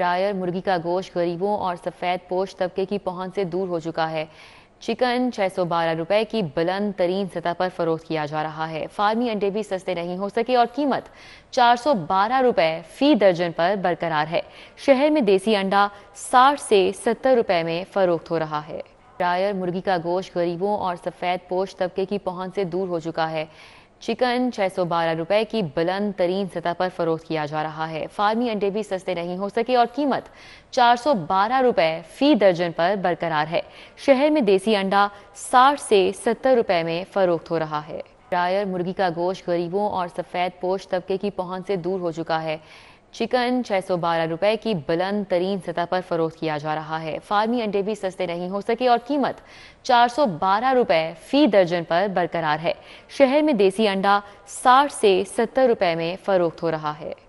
dryer मुर्गी का गोश्त गरीबों और सफ़ेद पोश तबके की पहुंच से दूर हो चुका है चिकन 612 रुपए की बुलंद तरीन सतह पर फरोख्त किया जा रहा है फार्मी अंडे भी सस्ते नहीं हो सके और कीमत 412 रुपए फी दर्जन पर बरकरार है शहर में देसी अंडा 60 से 70 रुपए में फरोख्त हो रहा है ड्रायर मुर्गी का गोश्त गरीबों और सफ़ेद पोष तबके की पहुंच से दूर हो चुका है चिकन छह सौ बारह रुपए की बुलंद तरीन सतह पर फरोख्त किया जा रहा है फार्मी अंडे भी सस्ते नहीं हो सके और कीमत चार सौ बारह रुपए फी दर्जन पर बरकरार है शहर में देसी अंडा साठ से सत्तर रुपए में फरोख्त हो रहा है ड्रायर मुर्गी का गोश्त गरीबों और सफ़ेद पोष तबके की पहुंच से दूर हो चुका है चिकन छः सौ बारह रुपए की बुलंद तरीन सतह पर फरोख्त किया जा रहा है फार्मी अंडे भी सस्ते नहीं हो सके और कीमत चार सौ बारह रुपए फी दर्जन पर बरकरार है शहर में देसी अंडा साठ से सत्तर रुपए में फरोख्त हो रहा है